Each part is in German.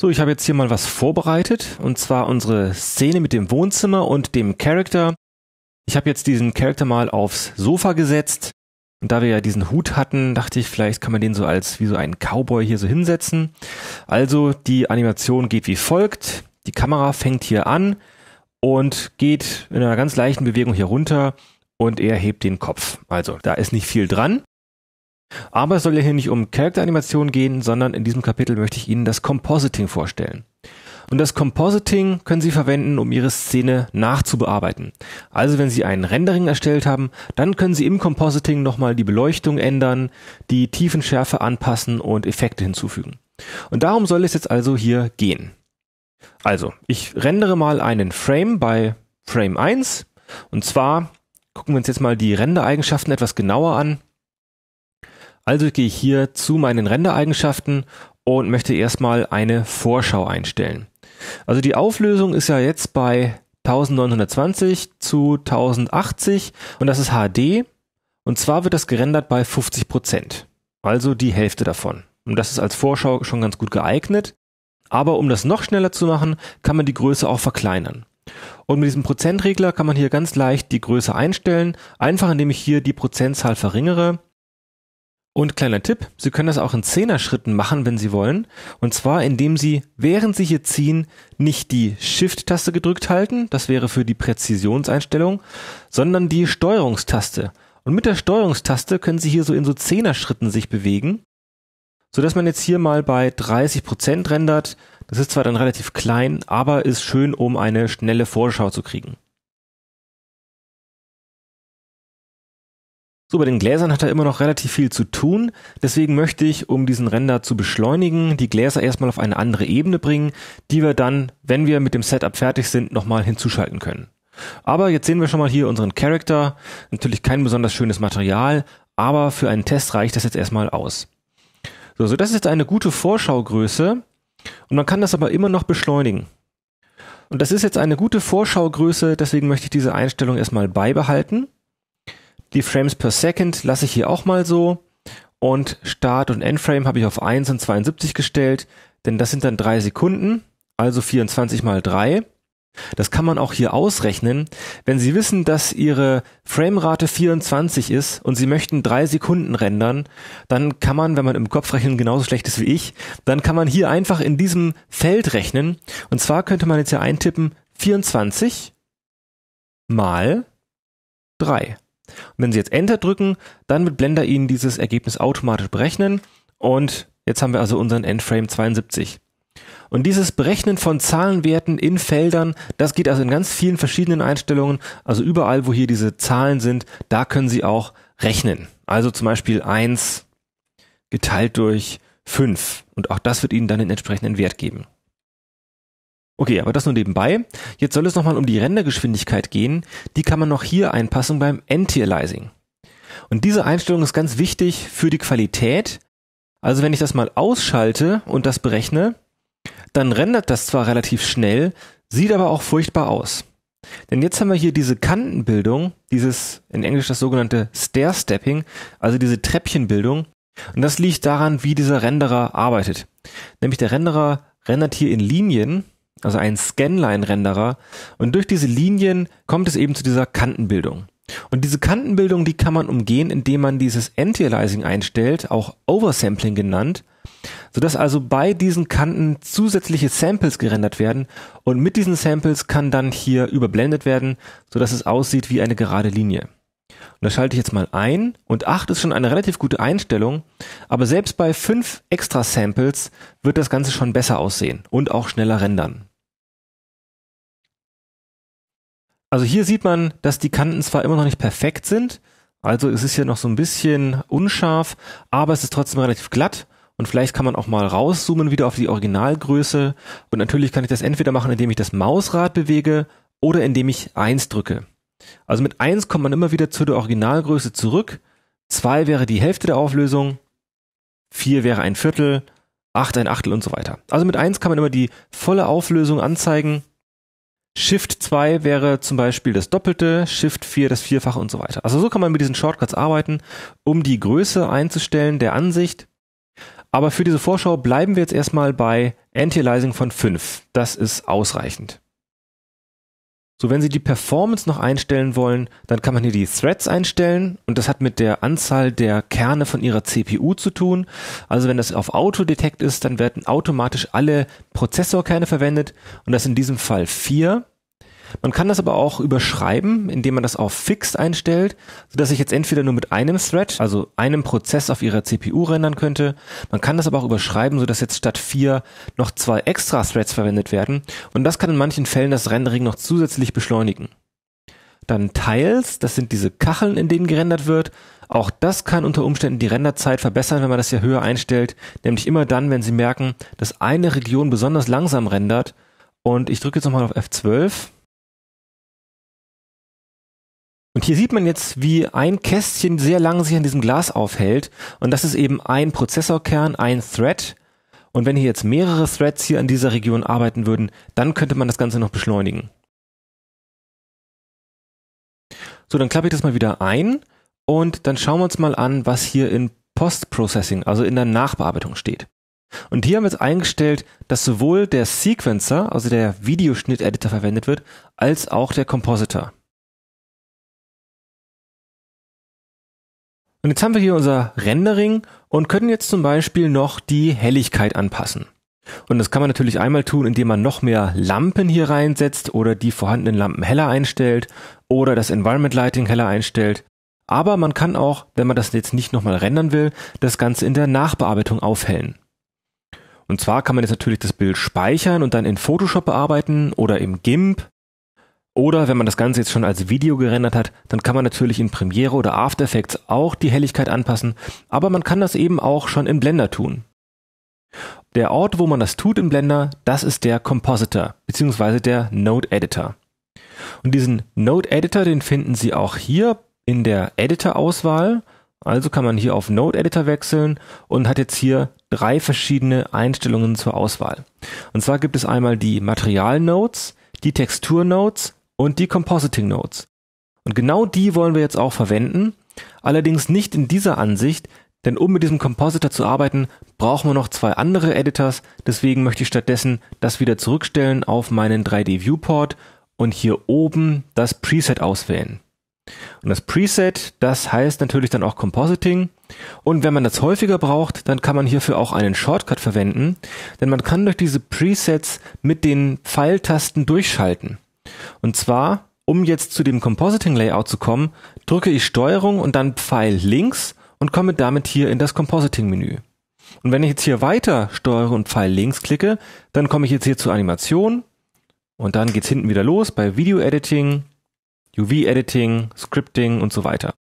So, ich habe jetzt hier mal was vorbereitet und zwar unsere Szene mit dem Wohnzimmer und dem Character. Ich habe jetzt diesen Character mal aufs Sofa gesetzt und da wir ja diesen Hut hatten, dachte ich, vielleicht kann man den so als wie so einen Cowboy hier so hinsetzen. Also die Animation geht wie folgt. Die Kamera fängt hier an und geht in einer ganz leichten Bewegung hier runter und er hebt den Kopf. Also da ist nicht viel dran. Aber es soll ja hier nicht um Charakteranimation gehen, sondern in diesem Kapitel möchte ich Ihnen das Compositing vorstellen. Und das Compositing können Sie verwenden, um Ihre Szene nachzubearbeiten. Also wenn Sie ein Rendering erstellt haben, dann können Sie im Compositing nochmal die Beleuchtung ändern, die Tiefenschärfe anpassen und Effekte hinzufügen. Und darum soll es jetzt also hier gehen. Also, ich rendere mal einen Frame bei Frame 1 und zwar gucken wir uns jetzt mal die Rendereigenschaften etwas genauer an. Also gehe ich hier zu meinen Rendereigenschaften und möchte erstmal eine Vorschau einstellen. Also die Auflösung ist ja jetzt bei 1920 zu 1080 und das ist HD und zwar wird das gerendert bei 50 Prozent, also die Hälfte davon. Und das ist als Vorschau schon ganz gut geeignet. Aber um das noch schneller zu machen, kann man die Größe auch verkleinern. Und mit diesem Prozentregler kann man hier ganz leicht die Größe einstellen, einfach indem ich hier die Prozentzahl verringere und kleiner Tipp, Sie können das auch in Zehner-Schritten machen, wenn Sie wollen. Und zwar, indem Sie, während Sie hier ziehen, nicht die Shift-Taste gedrückt halten, das wäre für die Präzisionseinstellung, sondern die Steuerungstaste. Und mit der Steuerungstaste können Sie hier so in so Zehner-Schritten sich bewegen, sodass man jetzt hier mal bei 30% Prozent rendert. Das ist zwar dann relativ klein, aber ist schön, um eine schnelle Vorschau zu kriegen. So, bei den Gläsern hat er immer noch relativ viel zu tun. Deswegen möchte ich, um diesen Render zu beschleunigen, die Gläser erstmal auf eine andere Ebene bringen, die wir dann, wenn wir mit dem Setup fertig sind, nochmal hinzuschalten können. Aber jetzt sehen wir schon mal hier unseren Character. Natürlich kein besonders schönes Material, aber für einen Test reicht das jetzt erstmal aus. So, so das ist jetzt eine gute Vorschaugröße und man kann das aber immer noch beschleunigen. Und das ist jetzt eine gute Vorschaugröße, deswegen möchte ich diese Einstellung erstmal beibehalten. Die Frames per Second lasse ich hier auch mal so. Und Start und Endframe habe ich auf 1 und 72 gestellt, denn das sind dann drei Sekunden, also 24 mal 3. Das kann man auch hier ausrechnen. Wenn Sie wissen, dass Ihre Framerate 24 ist und Sie möchten drei Sekunden rendern, dann kann man, wenn man im Kopf rechnen genauso schlecht ist wie ich, dann kann man hier einfach in diesem Feld rechnen. Und zwar könnte man jetzt hier eintippen 24 mal 3. Und wenn Sie jetzt Enter drücken, dann wird Blender Ihnen dieses Ergebnis automatisch berechnen und jetzt haben wir also unseren Endframe 72. Und dieses Berechnen von Zahlenwerten in Feldern, das geht also in ganz vielen verschiedenen Einstellungen. Also überall, wo hier diese Zahlen sind, da können Sie auch rechnen. Also zum Beispiel 1 geteilt durch 5. Und auch das wird Ihnen dann den entsprechenden Wert geben. Okay, aber das nur nebenbei. Jetzt soll es nochmal um die Rendergeschwindigkeit gehen. Die kann man noch hier einpassen beim Anti-Aliasing. Und diese Einstellung ist ganz wichtig für die Qualität. Also wenn ich das mal ausschalte und das berechne, dann rendert das zwar relativ schnell, sieht aber auch furchtbar aus. Denn jetzt haben wir hier diese Kantenbildung, dieses in Englisch das sogenannte Stair-Stepping, also diese Treppchenbildung. Und das liegt daran, wie dieser Renderer arbeitet. Nämlich der Renderer rendert hier in Linien also ein Scanline-Renderer. Und durch diese Linien kommt es eben zu dieser Kantenbildung. Und diese Kantenbildung, die kann man umgehen, indem man dieses Anti-Aliasing einstellt, auch Oversampling genannt, sodass also bei diesen Kanten zusätzliche Samples gerendert werden und mit diesen Samples kann dann hier überblendet werden, sodass es aussieht wie eine gerade Linie. Und das schalte ich jetzt mal ein und 8 ist schon eine relativ gute Einstellung, aber selbst bei 5 extra Samples wird das Ganze schon besser aussehen und auch schneller rendern. Also hier sieht man, dass die Kanten zwar immer noch nicht perfekt sind, also es ist hier noch so ein bisschen unscharf, aber es ist trotzdem relativ glatt und vielleicht kann man auch mal rauszoomen wieder auf die Originalgröße und natürlich kann ich das entweder machen, indem ich das Mausrad bewege oder indem ich 1 drücke. Also mit 1 kommt man immer wieder zu der Originalgröße zurück, 2 wäre die Hälfte der Auflösung, 4 wäre ein Viertel, 8 ein Achtel und so weiter. Also mit 1 kann man immer die volle Auflösung anzeigen Shift 2 wäre zum Beispiel das Doppelte, Shift 4 das Vierfache und so weiter. Also so kann man mit diesen Shortcuts arbeiten, um die Größe einzustellen der Ansicht. Aber für diese Vorschau bleiben wir jetzt erstmal bei Anti-Aliasing von 5. Das ist ausreichend. So, wenn Sie die Performance noch einstellen wollen, dann kann man hier die Threads einstellen und das hat mit der Anzahl der Kerne von Ihrer CPU zu tun. Also wenn das auf Auto-Detect ist, dann werden automatisch alle Prozessorkerne verwendet und das in diesem Fall vier. Man kann das aber auch überschreiben, indem man das auf fixed einstellt, sodass ich jetzt entweder nur mit einem Thread, also einem Prozess auf ihrer CPU rendern könnte. Man kann das aber auch überschreiben, sodass jetzt statt vier noch zwei extra Threads verwendet werden. Und das kann in manchen Fällen das Rendering noch zusätzlich beschleunigen. Dann Tiles, das sind diese Kacheln, in denen gerendert wird. Auch das kann unter Umständen die Renderzeit verbessern, wenn man das hier höher einstellt, nämlich immer dann, wenn Sie merken, dass eine Region besonders langsam rendert. Und ich drücke jetzt nochmal auf F12 und hier sieht man jetzt, wie ein Kästchen sehr lange sich an diesem Glas aufhält. Und das ist eben ein Prozessorkern, ein Thread. Und wenn hier jetzt mehrere Threads hier an dieser Region arbeiten würden, dann könnte man das Ganze noch beschleunigen. So, dann klappe ich das mal wieder ein und dann schauen wir uns mal an, was hier in Post-Processing, also in der Nachbearbeitung steht. Und hier haben wir jetzt eingestellt, dass sowohl der Sequencer, also der Videoschnitt-Editor verwendet wird, als auch der Compositor. Und jetzt haben wir hier unser Rendering und können jetzt zum Beispiel noch die Helligkeit anpassen. Und das kann man natürlich einmal tun, indem man noch mehr Lampen hier reinsetzt oder die vorhandenen Lampen heller einstellt oder das Environment Lighting heller einstellt. Aber man kann auch, wenn man das jetzt nicht nochmal rendern will, das Ganze in der Nachbearbeitung aufhellen. Und zwar kann man jetzt natürlich das Bild speichern und dann in Photoshop bearbeiten oder im GIMP oder wenn man das Ganze jetzt schon als Video gerendert hat, dann kann man natürlich in Premiere oder After Effects auch die Helligkeit anpassen, aber man kann das eben auch schon im Blender tun. Der Ort, wo man das tut im Blender, das ist der Compositor bzw. der Node Editor. Und diesen Node Editor, den finden Sie auch hier in der Editor-Auswahl. Also kann man hier auf Node Editor wechseln und hat jetzt hier drei verschiedene Einstellungen zur Auswahl. Und zwar gibt es einmal die Material-Nodes, die Textur-Nodes und die Compositing Notes. Und genau die wollen wir jetzt auch verwenden, allerdings nicht in dieser Ansicht, denn um mit diesem Compositor zu arbeiten, brauchen wir noch zwei andere Editors, deswegen möchte ich stattdessen das wieder zurückstellen auf meinen 3D Viewport und hier oben das Preset auswählen. Und das Preset, das heißt natürlich dann auch Compositing. Und wenn man das häufiger braucht, dann kann man hierfür auch einen Shortcut verwenden, denn man kann durch diese Presets mit den Pfeiltasten durchschalten. Und zwar, um jetzt zu dem Compositing Layout zu kommen, drücke ich Steuerung und dann Pfeil links und komme damit hier in das Compositing Menü. Und wenn ich jetzt hier weiter Steuerung und Pfeil links klicke, dann komme ich jetzt hier zur Animation und dann geht's hinten wieder los bei Video Editing, UV Editing, Scripting und so weiter.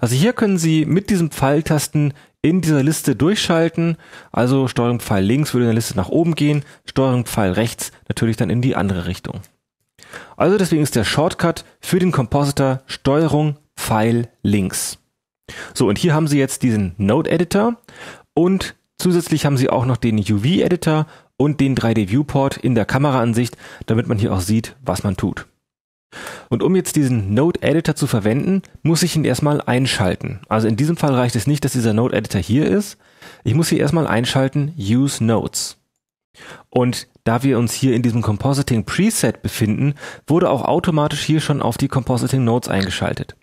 Also hier können Sie mit diesen Pfeiltasten in dieser Liste durchschalten. Also Steuerung Pfeil links würde in der Liste nach oben gehen, Steuerung Pfeil rechts natürlich dann in die andere Richtung. Also deswegen ist der Shortcut für den Compositor Steuerung Pfeil links. So, und hier haben Sie jetzt diesen Node Editor und zusätzlich haben Sie auch noch den UV Editor und den 3D Viewport in der Kameraansicht, damit man hier auch sieht, was man tut. Und um jetzt diesen Node Editor zu verwenden, muss ich ihn erstmal einschalten. Also in diesem Fall reicht es nicht, dass dieser Node Editor hier ist. Ich muss hier erstmal einschalten Use Notes. Und da wir uns hier in diesem Compositing Preset befinden, wurde auch automatisch hier schon auf die Compositing Notes eingeschaltet.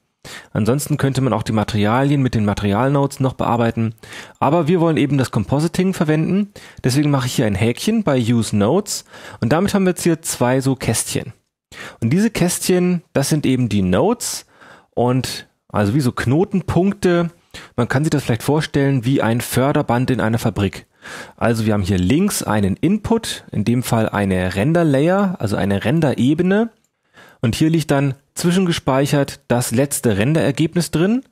Ansonsten könnte man auch die Materialien mit den Materialnotes noch bearbeiten, aber wir wollen eben das Compositing verwenden, deswegen mache ich hier ein Häkchen bei Use Notes. und damit haben wir jetzt hier zwei so Kästchen. Und diese Kästchen, das sind eben die Notes. und also wie so Knotenpunkte, man kann sich das vielleicht vorstellen wie ein Förderband in einer Fabrik. Also wir haben hier links einen Input, in dem Fall eine Render Layer, also eine Renderebene. Und hier liegt dann zwischengespeichert das letzte Renderergebnis drin.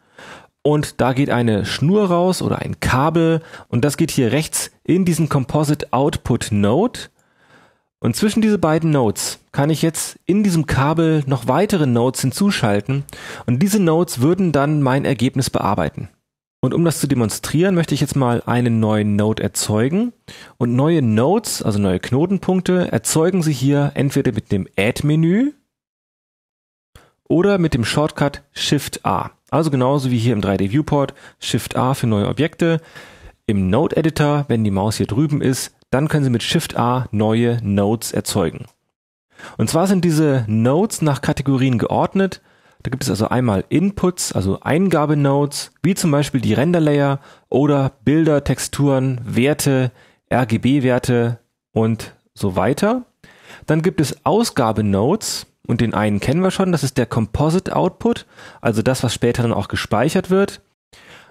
Und da geht eine Schnur raus oder ein Kabel. Und das geht hier rechts in diesen Composite Output Node. Und zwischen diese beiden Nodes kann ich jetzt in diesem Kabel noch weitere Nodes hinzuschalten und diese Nodes würden dann mein Ergebnis bearbeiten. Und um das zu demonstrieren, möchte ich jetzt mal einen neuen Node erzeugen. Und neue Nodes, also neue Knotenpunkte, erzeugen Sie hier entweder mit dem Add-Menü oder mit dem Shortcut Shift A. Also genauso wie hier im 3D Viewport, Shift A für neue Objekte. Im Node Editor, wenn die Maus hier drüben ist, dann können Sie mit Shift A neue Nodes erzeugen. Und zwar sind diese Nodes nach Kategorien geordnet. Da gibt es also einmal Inputs, also Eingabenodes, wie zum Beispiel die Renderlayer oder Bilder, Texturen, Werte, RGB-Werte und so weiter. Dann gibt es Ausgabenodes und den einen kennen wir schon, das ist der Composite Output, also das, was später dann auch gespeichert wird.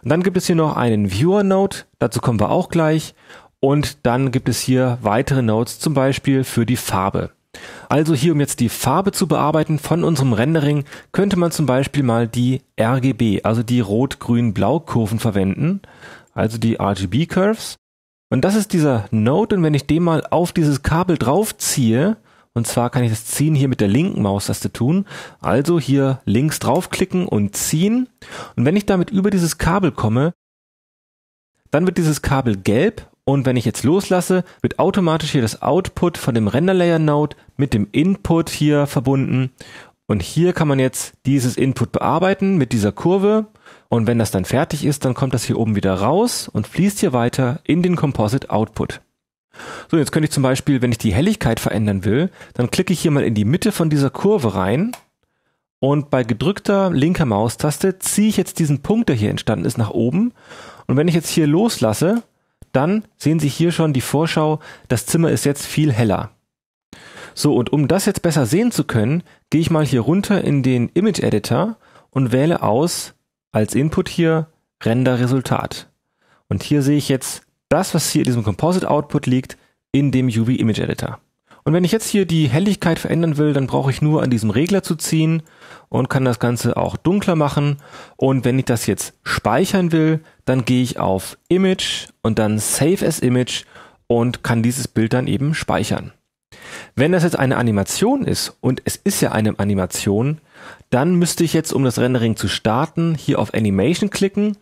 Und dann gibt es hier noch einen Viewer Node, dazu kommen wir auch gleich. Und dann gibt es hier weitere Nodes, zum Beispiel für die Farbe. Also hier, um jetzt die Farbe zu bearbeiten von unserem Rendering, könnte man zum Beispiel mal die RGB, also die Rot-Grün-Blau-Kurven verwenden, also die RGB-Curves. Und das ist dieser Node und wenn ich den mal auf dieses Kabel draufziehe, und zwar kann ich das Ziehen hier mit der linken Maustaste tun. Also hier links draufklicken und ziehen. Und wenn ich damit über dieses Kabel komme, dann wird dieses Kabel gelb und wenn ich jetzt loslasse, wird automatisch hier das Output von dem Render Layer Node mit dem Input hier verbunden. Und hier kann man jetzt dieses Input bearbeiten mit dieser Kurve. Und wenn das dann fertig ist, dann kommt das hier oben wieder raus und fließt hier weiter in den Composite Output. So, jetzt könnte ich zum Beispiel, wenn ich die Helligkeit verändern will, dann klicke ich hier mal in die Mitte von dieser Kurve rein und bei gedrückter linker Maustaste ziehe ich jetzt diesen Punkt, der hier entstanden ist, nach oben. Und wenn ich jetzt hier loslasse, dann sehen Sie hier schon die Vorschau, das Zimmer ist jetzt viel heller. So, und um das jetzt besser sehen zu können, gehe ich mal hier runter in den Image Editor und wähle aus als Input hier Render Resultat. Und hier sehe ich jetzt das, was hier in diesem Composite Output liegt, in dem UV Image Editor. Und wenn ich jetzt hier die Helligkeit verändern will, dann brauche ich nur an diesem Regler zu ziehen und kann das Ganze auch dunkler machen. Und wenn ich das jetzt speichern will, dann gehe ich auf Image und dann Save as Image und kann dieses Bild dann eben speichern. Wenn das jetzt eine Animation ist, und es ist ja eine Animation, dann müsste ich jetzt, um das Rendering zu starten, hier auf Animation klicken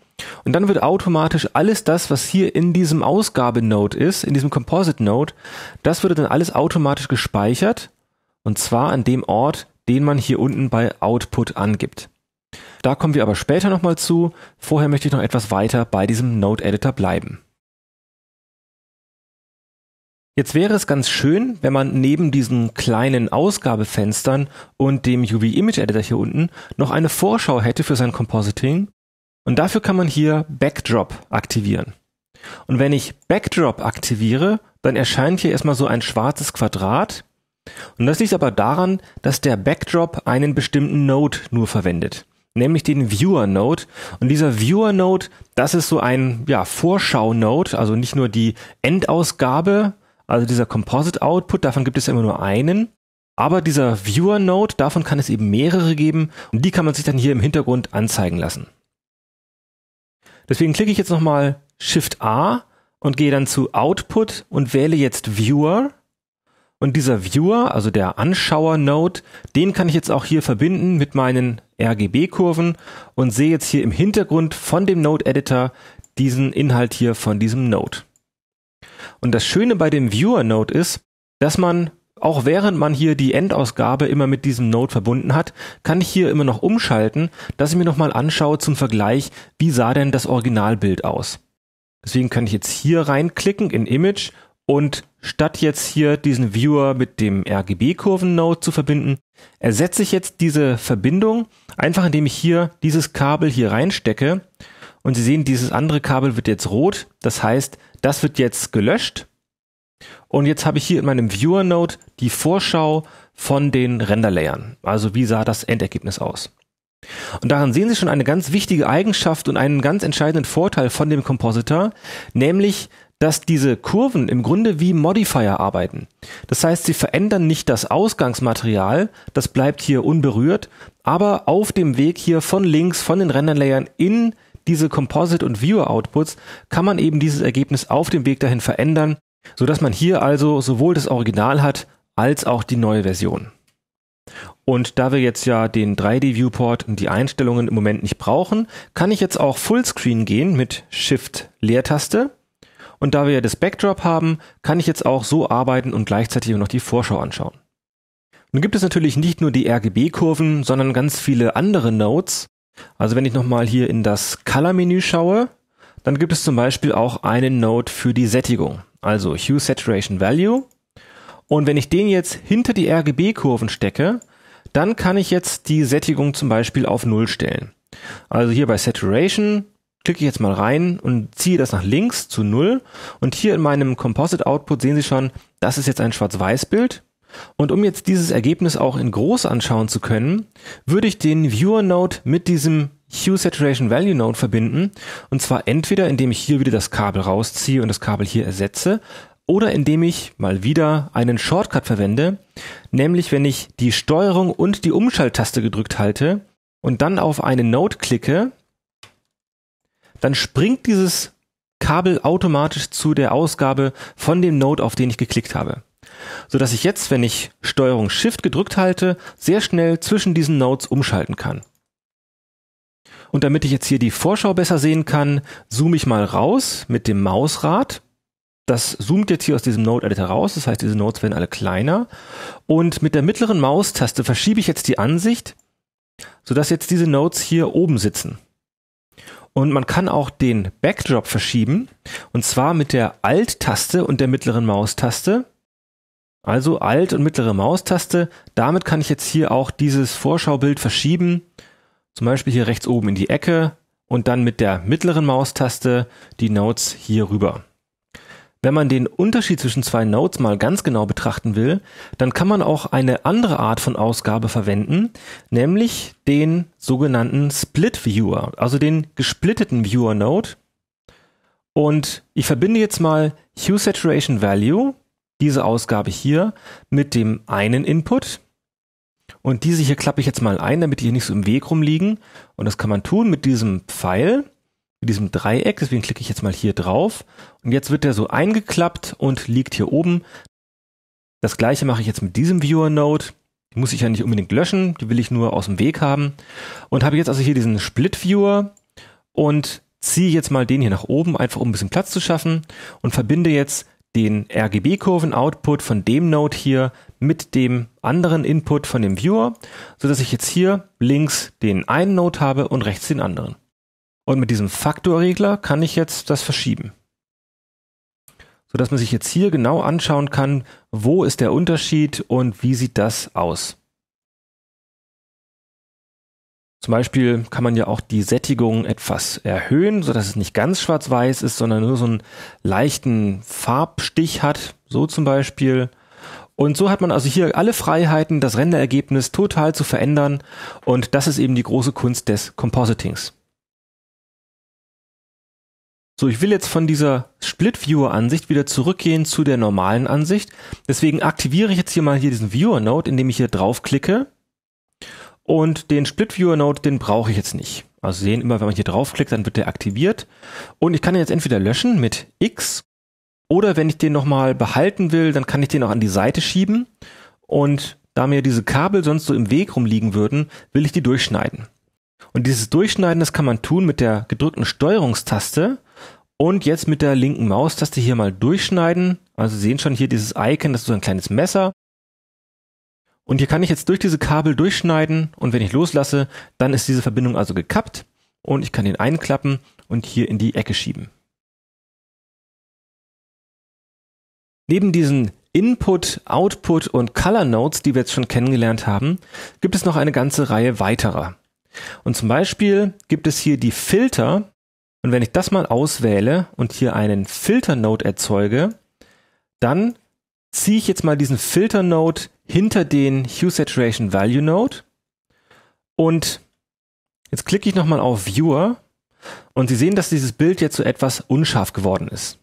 und dann wird automatisch alles das, was hier in diesem Ausgabenode ist, in diesem Composite Node, das würde dann alles automatisch gespeichert und zwar an dem Ort, den man hier unten bei Output angibt. Da kommen wir aber später nochmal zu. Vorher möchte ich noch etwas weiter bei diesem Node Editor bleiben. Jetzt wäre es ganz schön, wenn man neben diesen kleinen Ausgabefenstern und dem UV Image Editor hier unten noch eine Vorschau hätte für sein Compositing und dafür kann man hier Backdrop aktivieren. Und wenn ich Backdrop aktiviere, dann erscheint hier erstmal so ein schwarzes Quadrat. Und das liegt aber daran, dass der Backdrop einen bestimmten Node nur verwendet, nämlich den Viewer Node. Und dieser Viewer Node, das ist so ein ja, Vorschau Node, also nicht nur die Endausgabe, also dieser Composite Output, davon gibt es immer nur einen. Aber dieser Viewer Node, davon kann es eben mehrere geben und die kann man sich dann hier im Hintergrund anzeigen lassen. Deswegen klicke ich jetzt nochmal Shift A und gehe dann zu Output und wähle jetzt Viewer. Und dieser Viewer, also der Anschauer-Node, den kann ich jetzt auch hier verbinden mit meinen RGB-Kurven und sehe jetzt hier im Hintergrund von dem Node-Editor diesen Inhalt hier von diesem Node. Und das Schöne bei dem Viewer-Node ist, dass man auch während man hier die Endausgabe immer mit diesem Node verbunden hat, kann ich hier immer noch umschalten, dass ich mir nochmal anschaue zum Vergleich, wie sah denn das Originalbild aus. Deswegen kann ich jetzt hier reinklicken in Image und statt jetzt hier diesen Viewer mit dem RGB-Kurven-Node zu verbinden, ersetze ich jetzt diese Verbindung einfach, indem ich hier dieses Kabel hier reinstecke. Und Sie sehen, dieses andere Kabel wird jetzt rot. Das heißt, das wird jetzt gelöscht und jetzt habe ich hier in meinem Viewer Note die Vorschau von den Renderlayern. Also wie sah das Endergebnis aus? Und daran sehen Sie schon eine ganz wichtige Eigenschaft und einen ganz entscheidenden Vorteil von dem Compositor, nämlich, dass diese Kurven im Grunde wie Modifier arbeiten. Das heißt, sie verändern nicht das Ausgangsmaterial, das bleibt hier unberührt, aber auf dem Weg hier von links, von den Renderlayern in diese Composite- und Viewer-Outputs kann man eben dieses Ergebnis auf dem Weg dahin verändern so dass man hier also sowohl das Original hat als auch die neue Version. Und da wir jetzt ja den 3D-Viewport und die Einstellungen im Moment nicht brauchen, kann ich jetzt auch Fullscreen gehen mit Shift-Leertaste. Und da wir ja das Backdrop haben, kann ich jetzt auch so arbeiten und gleichzeitig noch die Vorschau anschauen. Nun gibt es natürlich nicht nur die RGB-Kurven, sondern ganz viele andere Nodes. Also wenn ich nochmal hier in das Color-Menü schaue, dann gibt es zum Beispiel auch einen Node für die Sättigung also Hue Saturation Value. Und wenn ich den jetzt hinter die RGB-Kurven stecke, dann kann ich jetzt die Sättigung zum Beispiel auf Null stellen. Also hier bei Saturation klicke ich jetzt mal rein und ziehe das nach links zu Null. Und hier in meinem Composite Output sehen Sie schon, das ist jetzt ein Schwarz-Weiß-Bild. Und um jetzt dieses Ergebnis auch in groß anschauen zu können, würde ich den Viewer Node mit diesem Hue Saturation Value Node verbinden und zwar entweder indem ich hier wieder das Kabel rausziehe und das Kabel hier ersetze oder indem ich mal wieder einen Shortcut verwende, nämlich wenn ich die Steuerung und die Umschalttaste gedrückt halte und dann auf eine Node klicke, dann springt dieses Kabel automatisch zu der Ausgabe von dem Node, auf den ich geklickt habe. So dass ich jetzt, wenn ich Steuerung Shift gedrückt halte, sehr schnell zwischen diesen Nodes umschalten kann. Und damit ich jetzt hier die Vorschau besser sehen kann, zoome ich mal raus mit dem Mausrad. Das zoomt jetzt hier aus diesem Node Editor raus. Das heißt, diese Nodes werden alle kleiner. Und mit der mittleren Maustaste verschiebe ich jetzt die Ansicht, sodass jetzt diese Nodes hier oben sitzen. Und man kann auch den Backdrop verschieben. Und zwar mit der Alt-Taste und der mittleren Maustaste. Also Alt und mittlere Maustaste. Damit kann ich jetzt hier auch dieses Vorschaubild verschieben zum Beispiel hier rechts oben in die Ecke und dann mit der mittleren Maustaste die Notes hier rüber. Wenn man den Unterschied zwischen zwei Notes mal ganz genau betrachten will, dann kann man auch eine andere Art von Ausgabe verwenden, nämlich den sogenannten Split Viewer, also den gesplitteten Viewer Node. Und ich verbinde jetzt mal Hue Saturation Value, diese Ausgabe hier, mit dem einen Input und diese hier klappe ich jetzt mal ein, damit die hier nicht so im Weg rumliegen. Und das kann man tun mit diesem Pfeil, mit diesem Dreieck. Deswegen klicke ich jetzt mal hier drauf. Und jetzt wird der so eingeklappt und liegt hier oben. Das gleiche mache ich jetzt mit diesem Viewer Node. Die muss ich ja nicht unbedingt löschen. Die will ich nur aus dem Weg haben. Und habe jetzt also hier diesen Split Viewer und ziehe jetzt mal den hier nach oben, einfach um ein bisschen Platz zu schaffen und verbinde jetzt den RGB-Kurven-Output von dem Node hier mit dem anderen Input von dem Viewer, so dass ich jetzt hier links den einen Node habe und rechts den anderen. Und mit diesem Faktorregler kann ich jetzt das verschieben. Sodass man sich jetzt hier genau anschauen kann, wo ist der Unterschied und wie sieht das aus. Zum Beispiel kann man ja auch die Sättigung etwas erhöhen, so dass es nicht ganz schwarz-weiß ist, sondern nur so einen leichten Farbstich hat. So zum Beispiel. Und so hat man also hier alle Freiheiten, das Renderergebnis total zu verändern. Und das ist eben die große Kunst des Compositings. So, ich will jetzt von dieser Split-Viewer-Ansicht wieder zurückgehen zu der normalen Ansicht. Deswegen aktiviere ich jetzt hier mal hier diesen Viewer-Node, indem ich hier draufklicke. Und den Split Viewer Node, den brauche ich jetzt nicht. Also sehen immer, wenn man hier draufklickt, dann wird der aktiviert. Und ich kann ihn jetzt entweder löschen mit X oder wenn ich den nochmal behalten will, dann kann ich den auch an die Seite schieben. Und da mir diese Kabel sonst so im Weg rumliegen würden, will ich die durchschneiden. Und dieses Durchschneiden, das kann man tun mit der gedrückten Steuerungstaste und jetzt mit der linken Maustaste hier mal durchschneiden. Also Sie sehen schon hier dieses Icon, das ist so ein kleines Messer. Und hier kann ich jetzt durch diese Kabel durchschneiden und wenn ich loslasse, dann ist diese Verbindung also gekappt und ich kann den einklappen und hier in die Ecke schieben. Neben diesen Input, Output und Color Notes, die wir jetzt schon kennengelernt haben, gibt es noch eine ganze Reihe weiterer. Und zum Beispiel gibt es hier die Filter. Und wenn ich das mal auswähle und hier einen Filter Note erzeuge, dann ziehe ich jetzt mal diesen Filter Node hinter den Hue Saturation Value Node und jetzt klicke ich nochmal auf Viewer und Sie sehen, dass dieses Bild jetzt so etwas unscharf geworden ist.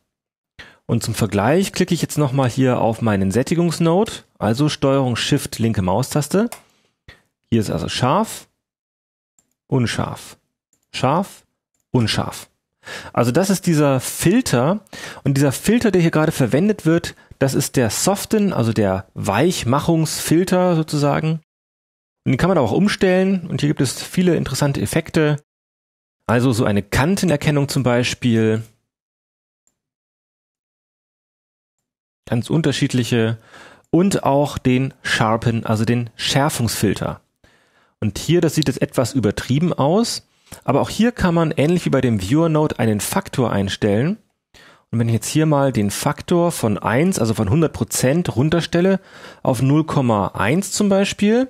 Und zum Vergleich klicke ich jetzt nochmal hier auf meinen Sättigungsnode, also Steuerung Shift linke Maustaste. Hier ist also scharf, unscharf, scharf, unscharf. Also das ist dieser Filter und dieser Filter, der hier gerade verwendet wird, das ist der Soften, also der Weichmachungsfilter sozusagen. Und den kann man auch umstellen und hier gibt es viele interessante Effekte. Also so eine Kantenerkennung zum Beispiel. Ganz unterschiedliche. Und auch den Sharpen, also den Schärfungsfilter. Und hier, das sieht jetzt etwas übertrieben aus. Aber auch hier kann man ähnlich wie bei dem Viewer Note einen Faktor einstellen. Und wenn ich jetzt hier mal den Faktor von 1, also von 100 Prozent runterstelle auf 0,1 zum Beispiel,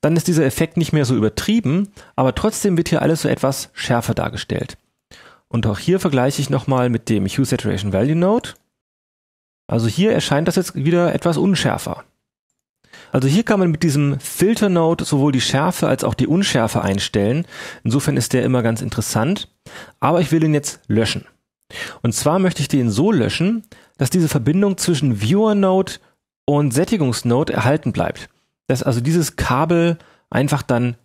dann ist dieser Effekt nicht mehr so übertrieben, aber trotzdem wird hier alles so etwas schärfer dargestellt. Und auch hier vergleiche ich nochmal mit dem Hue Saturation Value Note. Also hier erscheint das jetzt wieder etwas unschärfer. Also hier kann man mit diesem Filter Node sowohl die Schärfe als auch die Unschärfe einstellen. Insofern ist der immer ganz interessant. Aber ich will ihn jetzt löschen. Und zwar möchte ich den so löschen, dass diese Verbindung zwischen Viewer Node und sättigungs Sättigungsnode erhalten bleibt. Dass also dieses Kabel einfach dann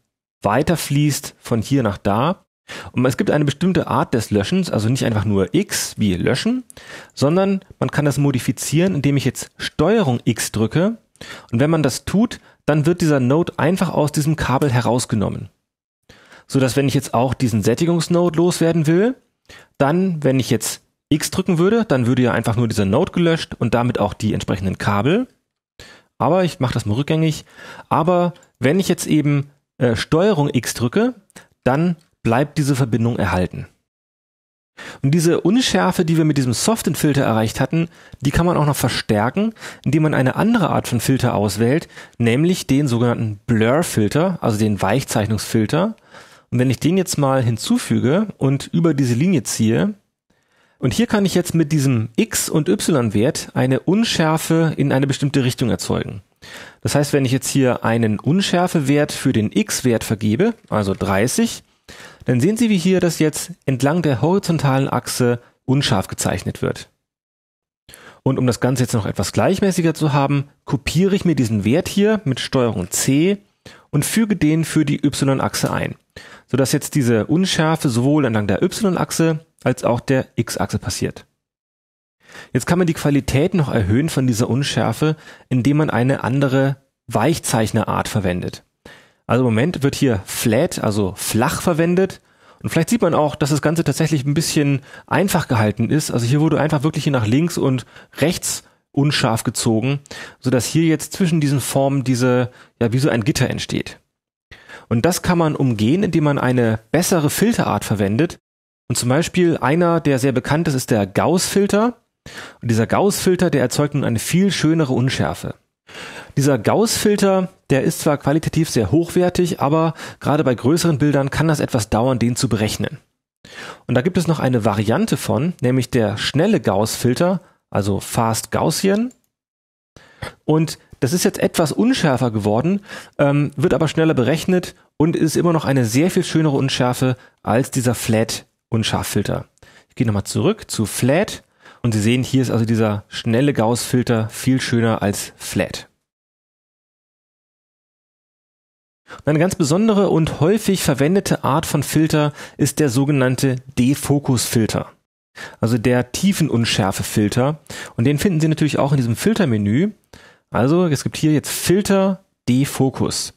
weiterfließt von hier nach da. Und es gibt eine bestimmte Art des Löschens, also nicht einfach nur X wie löschen, sondern man kann das modifizieren, indem ich jetzt Steuerung X drücke. Und wenn man das tut, dann wird dieser Node einfach aus diesem Kabel herausgenommen. So dass wenn ich jetzt auch diesen Sättigungsnode loswerden will, dann, wenn ich jetzt X drücken würde, dann würde ja einfach nur dieser Node gelöscht und damit auch die entsprechenden Kabel. Aber ich mache das mal rückgängig. Aber wenn ich jetzt eben äh, Steuerung X drücke, dann bleibt diese Verbindung erhalten. Und diese Unschärfe, die wir mit diesem Soften-Filter erreicht hatten, die kann man auch noch verstärken, indem man eine andere Art von Filter auswählt, nämlich den sogenannten Blur-Filter, also den Weichzeichnungsfilter. Und wenn ich den jetzt mal hinzufüge und über diese Linie ziehe, und hier kann ich jetzt mit diesem x- und y-Wert eine Unschärfe in eine bestimmte Richtung erzeugen. Das heißt, wenn ich jetzt hier einen Unschärfewert für den x-Wert vergebe, also 30, dann sehen Sie, wie hier das jetzt entlang der horizontalen Achse unscharf gezeichnet wird. Und um das Ganze jetzt noch etwas gleichmäßiger zu haben, kopiere ich mir diesen Wert hier mit Steuerung C und füge den für die y-Achse ein sodass jetzt diese Unschärfe sowohl entlang der Y-Achse als auch der X-Achse passiert. Jetzt kann man die Qualität noch erhöhen von dieser Unschärfe, indem man eine andere Weichzeichnerart verwendet. Also im Moment wird hier flat, also flach verwendet. Und vielleicht sieht man auch, dass das Ganze tatsächlich ein bisschen einfach gehalten ist. Also hier wurde einfach wirklich hier nach links und rechts unscharf gezogen, sodass hier jetzt zwischen diesen Formen diese, ja, wie so ein Gitter entsteht. Und das kann man umgehen, indem man eine bessere Filterart verwendet. Und zum Beispiel einer, der sehr bekannt ist, ist der Gauss-Filter. Und dieser Gauss-Filter, der erzeugt nun eine viel schönere Unschärfe. Dieser Gauss-Filter, der ist zwar qualitativ sehr hochwertig, aber gerade bei größeren Bildern kann das etwas dauern, den zu berechnen. Und da gibt es noch eine Variante von, nämlich der schnelle Gauss-Filter, also Fast Gaussian. Und das ist jetzt etwas unschärfer geworden, ähm, wird aber schneller berechnet und ist immer noch eine sehr viel schönere Unschärfe als dieser Flat-Unscharffilter. Ich gehe nochmal zurück zu Flat und Sie sehen, hier ist also dieser schnelle Gauss-Filter viel schöner als Flat. Eine ganz besondere und häufig verwendete Art von Filter ist der sogenannte Defokus-Filter. Also der Tiefenunschärfe-Filter. Und den finden Sie natürlich auch in diesem Filtermenü. Also es gibt hier jetzt Filter Defocus.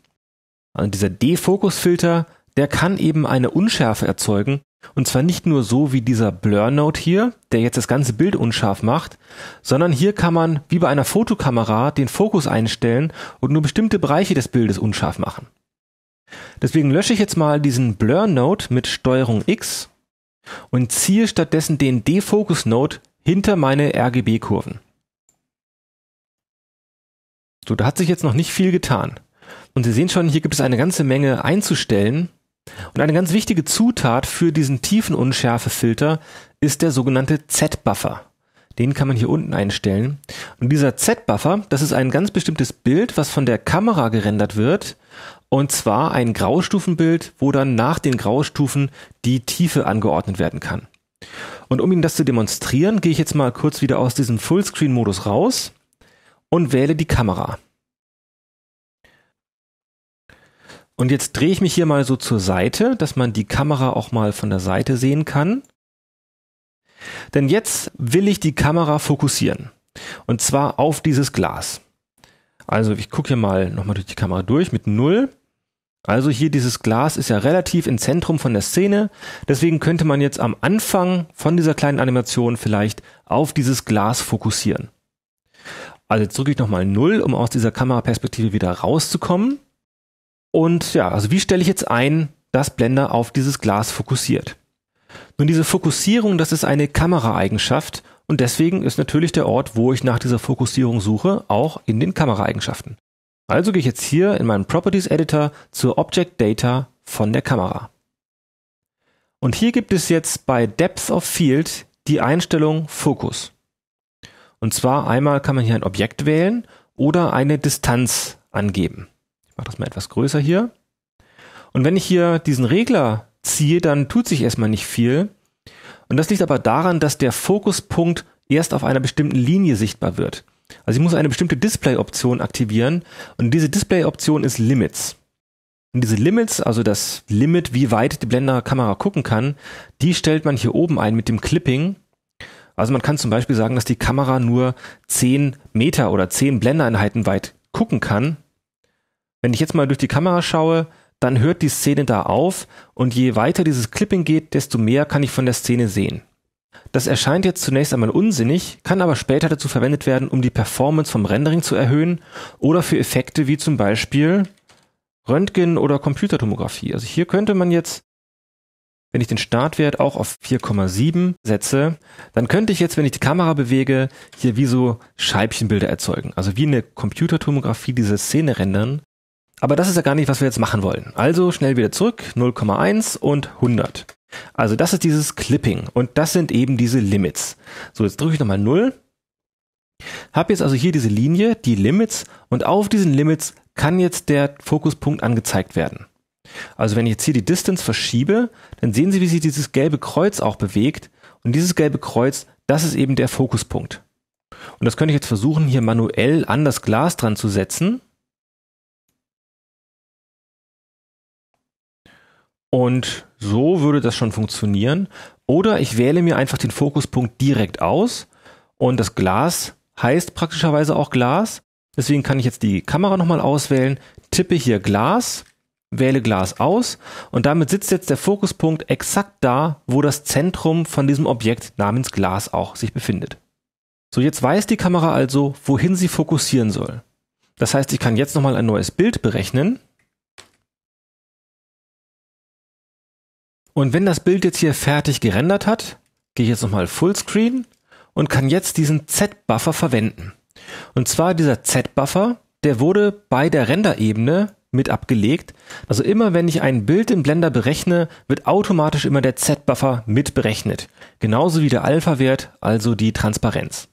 Also dieser defocus filter der kann eben eine Unschärfe erzeugen. Und zwar nicht nur so wie dieser blur note hier, der jetzt das ganze Bild unscharf macht, sondern hier kann man wie bei einer Fotokamera den Fokus einstellen und nur bestimmte Bereiche des Bildes unscharf machen. Deswegen lösche ich jetzt mal diesen blur note mit Steuerung X und ziehe stattdessen den Defocus-Note hinter meine RGB-Kurven. So, da hat sich jetzt noch nicht viel getan. Und Sie sehen schon, hier gibt es eine ganze Menge einzustellen. Und eine ganz wichtige Zutat für diesen tiefen Unschärfefilter ist der sogenannte Z-Buffer. Den kann man hier unten einstellen. Und dieser Z-Buffer, das ist ein ganz bestimmtes Bild, was von der Kamera gerendert wird. Und zwar ein Graustufenbild, wo dann nach den Graustufen die Tiefe angeordnet werden kann. Und um Ihnen das zu demonstrieren, gehe ich jetzt mal kurz wieder aus diesem Fullscreen-Modus raus und wähle die Kamera. Und jetzt drehe ich mich hier mal so zur Seite, dass man die Kamera auch mal von der Seite sehen kann. Denn jetzt will ich die Kamera fokussieren. Und zwar auf dieses Glas. Also ich gucke hier mal nochmal durch die Kamera durch mit 0. Also hier dieses Glas ist ja relativ im Zentrum von der Szene. Deswegen könnte man jetzt am Anfang von dieser kleinen Animation vielleicht auf dieses Glas fokussieren. Also jetzt drücke ich nochmal 0, um aus dieser Kameraperspektive wieder rauszukommen. Und ja, also wie stelle ich jetzt ein, dass Blender auf dieses Glas fokussiert? Nun, diese Fokussierung, das ist eine Kameraeigenschaft und deswegen ist natürlich der Ort, wo ich nach dieser Fokussierung suche, auch in den Kameraeigenschaften. Also gehe ich jetzt hier in meinen Properties Editor zur Object Data von der Kamera. Und hier gibt es jetzt bei Depth of Field die Einstellung Fokus. Und zwar einmal kann man hier ein Objekt wählen oder eine Distanz angeben. Ich mache das mal etwas größer hier. Und wenn ich hier diesen Regler ziehe, dann tut sich erstmal nicht viel. Und das liegt aber daran, dass der Fokuspunkt erst auf einer bestimmten Linie sichtbar wird. Also ich muss eine bestimmte Display-Option aktivieren und diese Display-Option ist Limits. Und diese Limits, also das Limit, wie weit die Blender-Kamera gucken kann, die stellt man hier oben ein mit dem Clipping also man kann zum Beispiel sagen, dass die Kamera nur 10 Meter oder 10 Blendeinheiten weit gucken kann. Wenn ich jetzt mal durch die Kamera schaue, dann hört die Szene da auf und je weiter dieses Clipping geht, desto mehr kann ich von der Szene sehen. Das erscheint jetzt zunächst einmal unsinnig, kann aber später dazu verwendet werden, um die Performance vom Rendering zu erhöhen oder für Effekte wie zum Beispiel Röntgen oder Computertomographie. Also hier könnte man jetzt wenn ich den Startwert auch auf 4,7 setze, dann könnte ich jetzt, wenn ich die Kamera bewege, hier wie so Scheibchenbilder erzeugen. Also wie eine Computertomographie diese Szene rendern. Aber das ist ja gar nicht, was wir jetzt machen wollen. Also schnell wieder zurück, 0,1 und 100. Also das ist dieses Clipping und das sind eben diese Limits. So, jetzt drücke ich nochmal 0. Habe jetzt also hier diese Linie, die Limits und auf diesen Limits kann jetzt der Fokuspunkt angezeigt werden. Also wenn ich jetzt hier die Distance verschiebe, dann sehen Sie, wie sich dieses gelbe Kreuz auch bewegt. Und dieses gelbe Kreuz, das ist eben der Fokuspunkt. Und das könnte ich jetzt versuchen, hier manuell an das Glas dran zu setzen. Und so würde das schon funktionieren. Oder ich wähle mir einfach den Fokuspunkt direkt aus. Und das Glas heißt praktischerweise auch Glas. Deswegen kann ich jetzt die Kamera nochmal auswählen, tippe hier Glas wähle Glas aus und damit sitzt jetzt der Fokuspunkt exakt da, wo das Zentrum von diesem Objekt namens Glas auch sich befindet. So, jetzt weiß die Kamera also, wohin sie fokussieren soll. Das heißt, ich kann jetzt nochmal ein neues Bild berechnen. Und wenn das Bild jetzt hier fertig gerendert hat, gehe ich jetzt nochmal Fullscreen und kann jetzt diesen Z-Buffer verwenden. Und zwar dieser Z-Buffer, der wurde bei der Renderebene mit abgelegt. Also immer wenn ich ein Bild in Blender berechne, wird automatisch immer der Z-Buffer mit berechnet. Genauso wie der Alpha-Wert, also die Transparenz.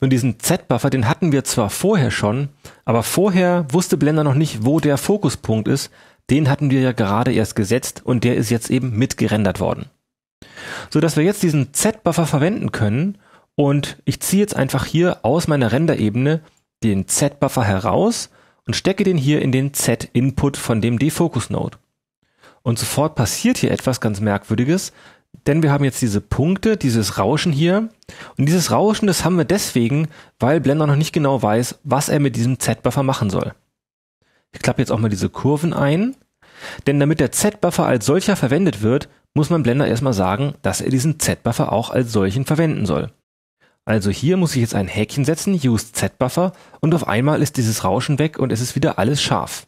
Nun diesen Z-Buffer, den hatten wir zwar vorher schon, aber vorher wusste Blender noch nicht, wo der Fokuspunkt ist. Den hatten wir ja gerade erst gesetzt und der ist jetzt eben mitgerendert worden. So dass wir jetzt diesen Z-Buffer verwenden können und ich ziehe jetzt einfach hier aus meiner Renderebene den Z-Buffer heraus und stecke den hier in den Z-Input von dem Defocus-Node. Und sofort passiert hier etwas ganz Merkwürdiges, denn wir haben jetzt diese Punkte, dieses Rauschen hier. Und dieses Rauschen, das haben wir deswegen, weil Blender noch nicht genau weiß, was er mit diesem Z-Buffer machen soll. Ich klappe jetzt auch mal diese Kurven ein. Denn damit der Z-Buffer als solcher verwendet wird, muss man Blender erstmal sagen, dass er diesen Z-Buffer auch als solchen verwenden soll. Also hier muss ich jetzt ein Häkchen setzen, use Z-Buffer und auf einmal ist dieses Rauschen weg und es ist wieder alles scharf.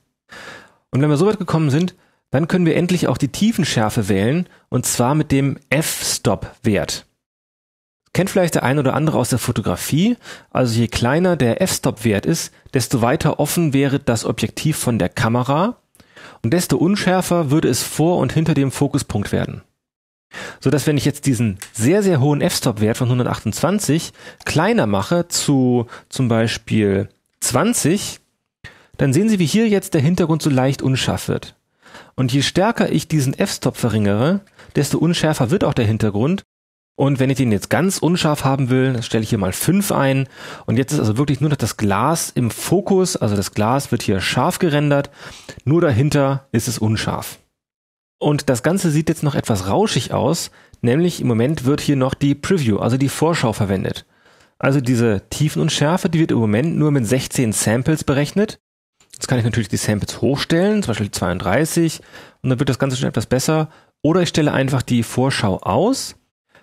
Und wenn wir so weit gekommen sind, dann können wir endlich auch die Tiefenschärfe wählen und zwar mit dem F-Stop-Wert. Kennt vielleicht der ein oder andere aus der Fotografie, also je kleiner der F-Stop-Wert ist, desto weiter offen wäre das Objektiv von der Kamera und desto unschärfer würde es vor und hinter dem Fokuspunkt werden. So dass wenn ich jetzt diesen sehr, sehr hohen f-Stop-Wert von 128 kleiner mache zu zum Beispiel 20, dann sehen Sie, wie hier jetzt der Hintergrund so leicht unscharf wird. Und je stärker ich diesen f-Stop verringere, desto unschärfer wird auch der Hintergrund. Und wenn ich den jetzt ganz unscharf haben will, dann stelle ich hier mal 5 ein. Und jetzt ist also wirklich nur noch das Glas im Fokus, also das Glas wird hier scharf gerendert, nur dahinter ist es unscharf. Und das Ganze sieht jetzt noch etwas rauschig aus, nämlich im Moment wird hier noch die Preview, also die Vorschau verwendet. Also diese Tiefenunschärfe, die wird im Moment nur mit 16 Samples berechnet. Jetzt kann ich natürlich die Samples hochstellen, zum Beispiel 32, und dann wird das Ganze schon etwas besser. Oder ich stelle einfach die Vorschau aus.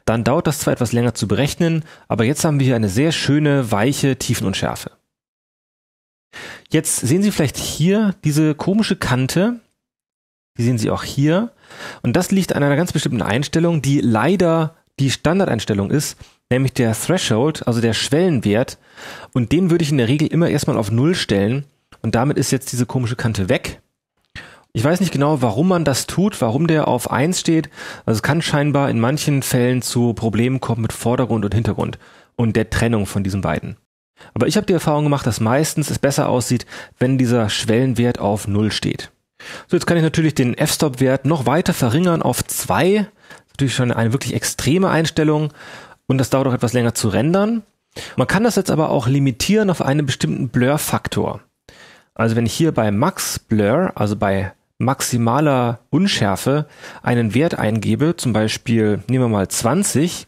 Dann dauert das zwar etwas länger zu berechnen, aber jetzt haben wir hier eine sehr schöne, weiche Tiefenunschärfe. Jetzt sehen Sie vielleicht hier diese komische Kante, die sehen Sie auch hier. Und das liegt an einer ganz bestimmten Einstellung, die leider die Standardeinstellung ist, nämlich der Threshold, also der Schwellenwert. Und den würde ich in der Regel immer erstmal auf Null stellen. Und damit ist jetzt diese komische Kante weg. Ich weiß nicht genau, warum man das tut, warum der auf eins steht. Also es kann scheinbar in manchen Fällen zu Problemen kommen mit Vordergrund und Hintergrund und der Trennung von diesen beiden. Aber ich habe die Erfahrung gemacht, dass meistens es besser aussieht, wenn dieser Schwellenwert auf Null steht. So, jetzt kann ich natürlich den f-Stop-Wert noch weiter verringern auf 2. Natürlich schon eine wirklich extreme Einstellung und das dauert auch etwas länger zu rendern. Man kann das jetzt aber auch limitieren auf einen bestimmten Blur-Faktor. Also wenn ich hier bei Max Blur, also bei maximaler Unschärfe, einen Wert eingebe, zum Beispiel nehmen wir mal 20,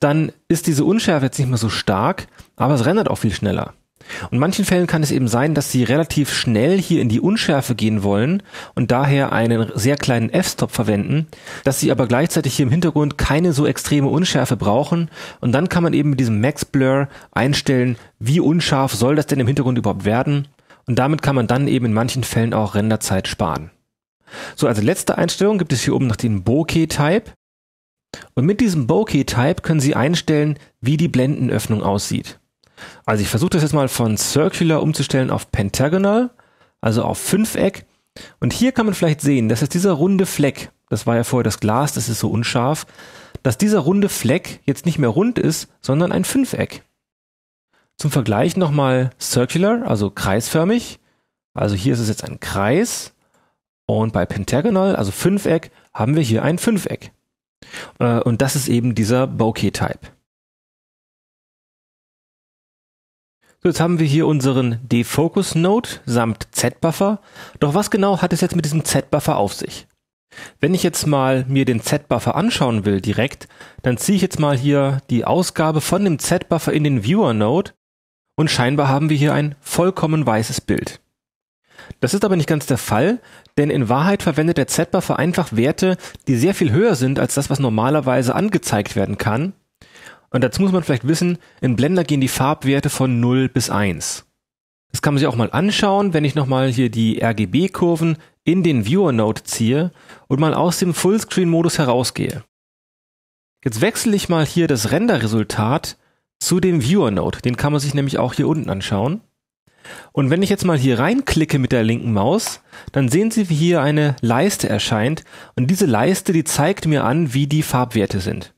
dann ist diese Unschärfe jetzt nicht mehr so stark, aber es rendert auch viel schneller. Und in manchen Fällen kann es eben sein, dass sie relativ schnell hier in die Unschärfe gehen wollen und daher einen sehr kleinen f-Stop verwenden, dass sie aber gleichzeitig hier im Hintergrund keine so extreme Unschärfe brauchen und dann kann man eben mit diesem Max Blur einstellen, wie unscharf soll das denn im Hintergrund überhaupt werden und damit kann man dann eben in manchen Fällen auch Renderzeit sparen. So, als letzte Einstellung gibt es hier oben noch den Bokeh-Type. Und mit diesem Bokeh-Type können Sie einstellen, wie die Blendenöffnung aussieht. Also ich versuche das jetzt mal von Circular umzustellen auf Pentagonal, also auf Fünfeck. Und hier kann man vielleicht sehen, dass jetzt dieser runde Fleck, das war ja vorher das Glas, das ist so unscharf, dass dieser runde Fleck jetzt nicht mehr rund ist, sondern ein Fünfeck. Zum Vergleich nochmal circular, also kreisförmig. Also hier ist es jetzt ein Kreis. Und bei Pentagonal, also Fünfeck, haben wir hier ein Fünfeck. Äh, und das ist eben dieser Bokeh-Type. Jetzt haben wir hier unseren Defocus Node samt Z-Buffer. Doch was genau hat es jetzt mit diesem Z-Buffer auf sich? Wenn ich jetzt mal mir den Z-Buffer anschauen will direkt, dann ziehe ich jetzt mal hier die Ausgabe von dem Z-Buffer in den Viewer Node und scheinbar haben wir hier ein vollkommen weißes Bild. Das ist aber nicht ganz der Fall, denn in Wahrheit verwendet der Z-Buffer einfach Werte, die sehr viel höher sind als das, was normalerweise angezeigt werden kann und dazu muss man vielleicht wissen, in Blender gehen die Farbwerte von 0 bis 1. Das kann man sich auch mal anschauen, wenn ich nochmal hier die RGB-Kurven in den Viewer-Node ziehe und mal aus dem Fullscreen-Modus herausgehe. Jetzt wechsle ich mal hier das Render-Resultat zu dem Viewer-Node. Den kann man sich nämlich auch hier unten anschauen. Und wenn ich jetzt mal hier reinklicke mit der linken Maus, dann sehen Sie, wie hier eine Leiste erscheint. Und diese Leiste, die zeigt mir an, wie die Farbwerte sind.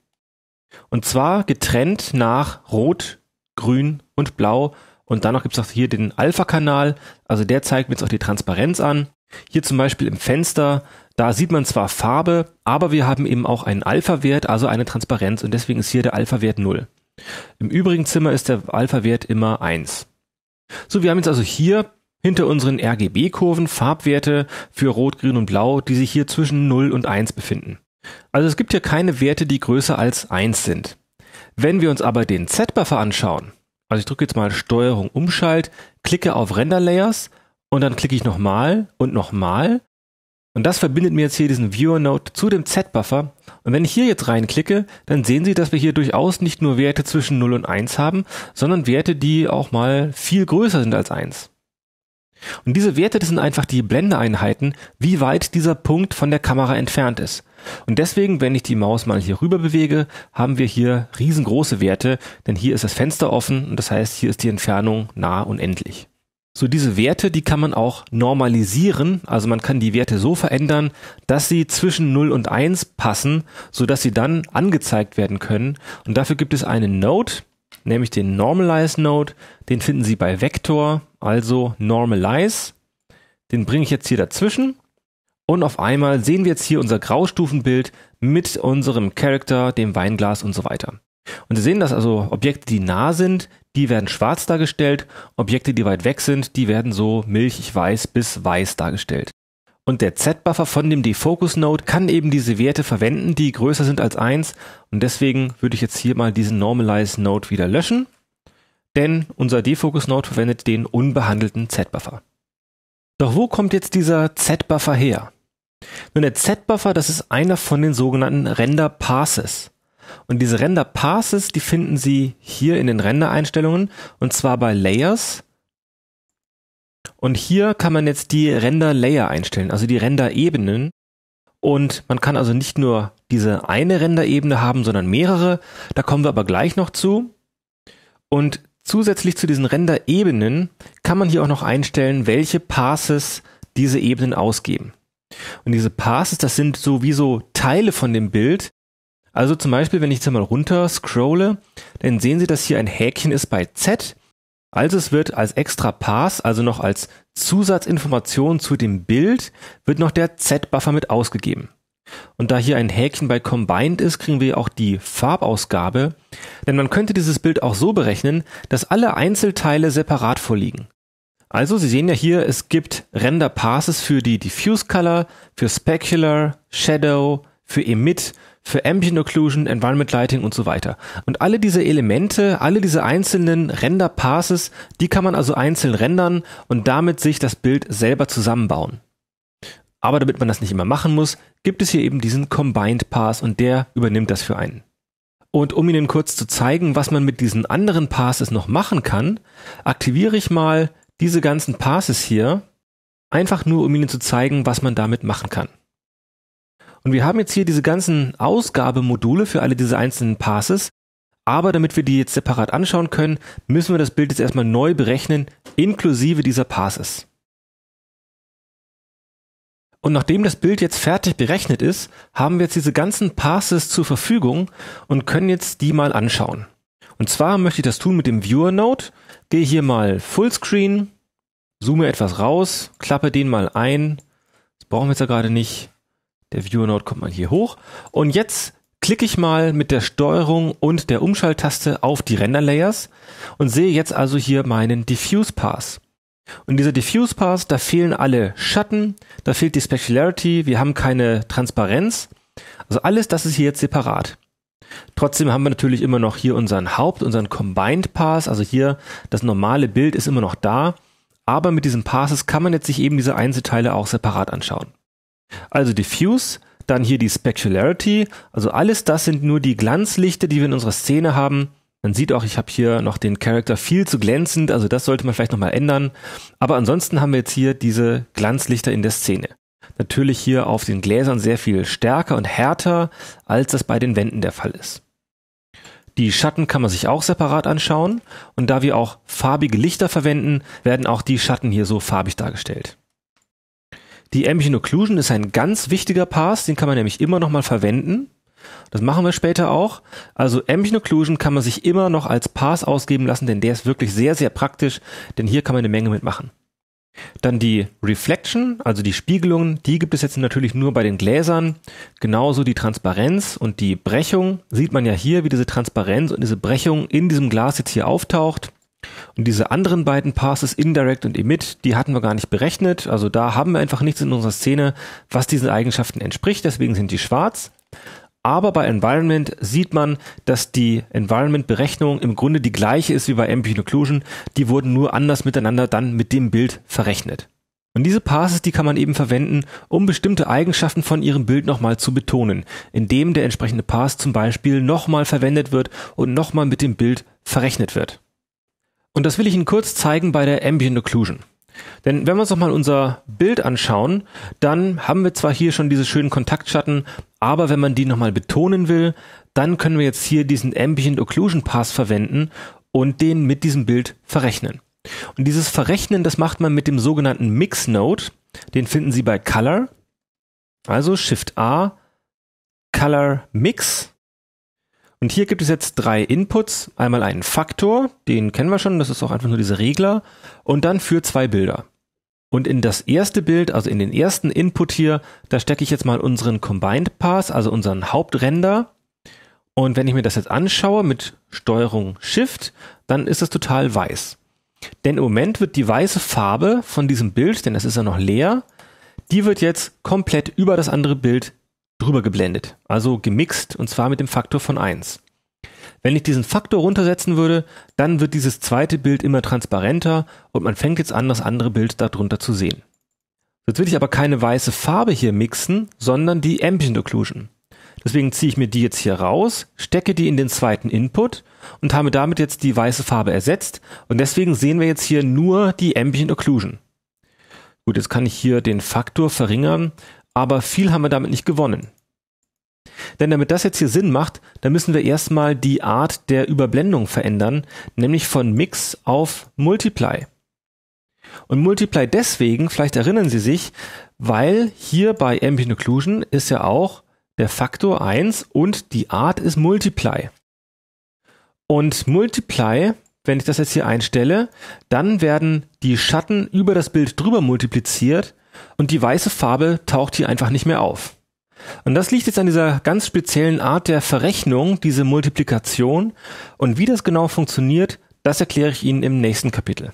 Und zwar getrennt nach Rot, Grün und Blau. Und danach gibt es auch hier den Alpha-Kanal. Also der zeigt mir jetzt auch die Transparenz an. Hier zum Beispiel im Fenster, da sieht man zwar Farbe, aber wir haben eben auch einen Alpha-Wert, also eine Transparenz. Und deswegen ist hier der Alpha-Wert 0. Im übrigen Zimmer ist der Alpha-Wert immer 1. So, wir haben jetzt also hier hinter unseren RGB-Kurven Farbwerte für Rot, Grün und Blau, die sich hier zwischen 0 und 1 befinden. Also es gibt hier keine Werte, die größer als eins sind. Wenn wir uns aber den Z-Buffer anschauen, also ich drücke jetzt mal Steuerung Umschalt, klicke auf Render Layers und dann klicke ich nochmal und nochmal. Und das verbindet mir jetzt hier diesen Viewer Note zu dem Z-Buffer. Und wenn ich hier jetzt reinklicke, dann sehen Sie, dass wir hier durchaus nicht nur Werte zwischen 0 und 1 haben, sondern Werte, die auch mal viel größer sind als 1. Und diese Werte, das sind einfach die Blendeeinheiten, wie weit dieser Punkt von der Kamera entfernt ist. Und deswegen, wenn ich die Maus mal hier rüber bewege, haben wir hier riesengroße Werte, denn hier ist das Fenster offen und das heißt, hier ist die Entfernung nah unendlich. So diese Werte, die kann man auch normalisieren, also man kann die Werte so verändern, dass sie zwischen 0 und 1 passen, so dass sie dann angezeigt werden können und dafür gibt es einen Node, nämlich den Normalize Node, den finden Sie bei Vektor, also Normalize. Den bringe ich jetzt hier dazwischen und auf einmal sehen wir jetzt hier unser Graustufenbild mit unserem Character, dem Weinglas und so weiter. Und Sie sehen, dass also Objekte, die nah sind, die werden schwarz dargestellt, Objekte, die weit weg sind, die werden so milchig-weiß bis weiß dargestellt. Und der Z-Buffer von dem Defocus Node kann eben diese Werte verwenden, die größer sind als 1. Und deswegen würde ich jetzt hier mal diesen Normalize Node wieder löschen. Denn unser Defocus Node verwendet den unbehandelten Z-Buffer. Doch wo kommt jetzt dieser Z-Buffer her? Nun, der Z-Buffer, das ist einer von den sogenannten Render Passes. Und diese Render Passes, die finden Sie hier in den Rendereinstellungen und zwar bei Layers. Und hier kann man jetzt die Render Layer einstellen, also die Render Ebenen. Und man kann also nicht nur diese eine Renderebene haben, sondern mehrere. Da kommen wir aber gleich noch zu. Und zusätzlich zu diesen Render-Ebenen kann man hier auch noch einstellen, welche Passes diese Ebenen ausgeben. Und diese Passes, das sind so wie so Teile von dem Bild. Also zum Beispiel, wenn ich jetzt mal runter scrolle, dann sehen Sie, dass hier ein Häkchen ist bei Z. Also es wird als extra Pass, also noch als Zusatzinformation zu dem Bild, wird noch der Z-Buffer mit ausgegeben. Und da hier ein Häkchen bei Combined ist, kriegen wir auch die Farbausgabe. Denn man könnte dieses Bild auch so berechnen, dass alle Einzelteile separat vorliegen. Also, Sie sehen ja hier, es gibt Render Passes für die Diffuse Color, für Specular, Shadow, für Emit, für Ambient Occlusion, Environment Lighting und so weiter. Und alle diese Elemente, alle diese einzelnen Render Passes, die kann man also einzeln rendern und damit sich das Bild selber zusammenbauen. Aber damit man das nicht immer machen muss, gibt es hier eben diesen Combined Pass und der übernimmt das für einen. Und um Ihnen kurz zu zeigen, was man mit diesen anderen Passes noch machen kann, aktiviere ich mal diese ganzen Passes hier, einfach nur um Ihnen zu zeigen, was man damit machen kann. Und wir haben jetzt hier diese ganzen Ausgabemodule für alle diese einzelnen Passes. Aber damit wir die jetzt separat anschauen können, müssen wir das Bild jetzt erstmal neu berechnen, inklusive dieser Passes. Und nachdem das Bild jetzt fertig berechnet ist, haben wir jetzt diese ganzen Passes zur Verfügung und können jetzt die mal anschauen. Und zwar möchte ich das tun mit dem Viewer Node gehe hier mal Fullscreen, zoome etwas raus, klappe den mal ein. Das brauchen wir jetzt ja gerade nicht. Der Viewer Node kommt mal hier hoch. Und jetzt klicke ich mal mit der Steuerung und der Umschalttaste auf die Render Layers und sehe jetzt also hier meinen Diffuse Pass. Und dieser Diffuse Pass, da fehlen alle Schatten, da fehlt die Specularity, wir haben keine Transparenz. Also alles das ist hier jetzt separat. Trotzdem haben wir natürlich immer noch hier unseren Haupt, unseren Combined Pass, also hier das normale Bild ist immer noch da, aber mit diesen Passes kann man jetzt sich eben diese Einzelteile auch separat anschauen. Also Diffuse, dann hier die Specularity, also alles das sind nur die Glanzlichter, die wir in unserer Szene haben. Man sieht auch, ich habe hier noch den Charakter viel zu glänzend, also das sollte man vielleicht nochmal ändern. Aber ansonsten haben wir jetzt hier diese Glanzlichter in der Szene natürlich hier auf den Gläsern sehr viel stärker und härter, als das bei den Wänden der Fall ist. Die Schatten kann man sich auch separat anschauen und da wir auch farbige Lichter verwenden, werden auch die Schatten hier so farbig dargestellt. Die Ambient Occlusion ist ein ganz wichtiger Pass, den kann man nämlich immer nochmal verwenden. Das machen wir später auch. Also Ambient Occlusion kann man sich immer noch als Pass ausgeben lassen, denn der ist wirklich sehr, sehr praktisch, denn hier kann man eine Menge mitmachen. Dann die Reflection, also die Spiegelung, die gibt es jetzt natürlich nur bei den Gläsern. Genauso die Transparenz und die Brechung. Sieht man ja hier, wie diese Transparenz und diese Brechung in diesem Glas jetzt hier auftaucht. Und diese anderen beiden Passes, Indirect und Emit, die hatten wir gar nicht berechnet. Also da haben wir einfach nichts in unserer Szene, was diesen Eigenschaften entspricht. Deswegen sind die schwarz. Aber bei Environment sieht man, dass die Environment-Berechnung im Grunde die gleiche ist wie bei MP Occlusion. Die wurden nur anders miteinander dann mit dem Bild verrechnet. Und diese Passes, die kann man eben verwenden, um bestimmte Eigenschaften von ihrem Bild nochmal zu betonen, indem der entsprechende Pass zum Beispiel nochmal verwendet wird und nochmal mit dem Bild verrechnet wird. Und das will ich Ihnen kurz zeigen bei der Ambient Occlusion. Denn wenn wir uns nochmal unser Bild anschauen, dann haben wir zwar hier schon diese schönen Kontaktschatten aber wenn man die nochmal betonen will, dann können wir jetzt hier diesen Ambient Occlusion Pass verwenden und den mit diesem Bild verrechnen. Und dieses Verrechnen, das macht man mit dem sogenannten Mix Node. Den finden Sie bei Color. Also Shift A, Color Mix. Und hier gibt es jetzt drei Inputs. Einmal einen Faktor, den kennen wir schon, das ist auch einfach nur diese Regler. Und dann für zwei Bilder. Und in das erste Bild, also in den ersten Input hier, da stecke ich jetzt mal unseren Combined Pass, also unseren Hauptrender. Und wenn ich mir das jetzt anschaue mit Steuerung Shift, dann ist das total weiß. Denn im Moment wird die weiße Farbe von diesem Bild, denn das ist ja noch leer, die wird jetzt komplett über das andere Bild drüber geblendet. Also gemixt und zwar mit dem Faktor von 1. Wenn ich diesen Faktor runtersetzen würde, dann wird dieses zweite Bild immer transparenter und man fängt jetzt an, das andere Bild darunter zu sehen. Jetzt will ich aber keine weiße Farbe hier mixen, sondern die Ambient Occlusion. Deswegen ziehe ich mir die jetzt hier raus, stecke die in den zweiten Input und habe damit jetzt die weiße Farbe ersetzt und deswegen sehen wir jetzt hier nur die Ambient Occlusion. Gut, jetzt kann ich hier den Faktor verringern, aber viel haben wir damit nicht gewonnen. Denn damit das jetzt hier Sinn macht, dann müssen wir erstmal die Art der Überblendung verändern, nämlich von Mix auf Multiply. Und Multiply deswegen, vielleicht erinnern Sie sich, weil hier bei Ambient Occlusion ist ja auch der Faktor 1 und die Art ist Multiply. Und Multiply, wenn ich das jetzt hier einstelle, dann werden die Schatten über das Bild drüber multipliziert und die weiße Farbe taucht hier einfach nicht mehr auf. Und das liegt jetzt an dieser ganz speziellen Art der Verrechnung, diese Multiplikation. Und wie das genau funktioniert, das erkläre ich Ihnen im nächsten Kapitel.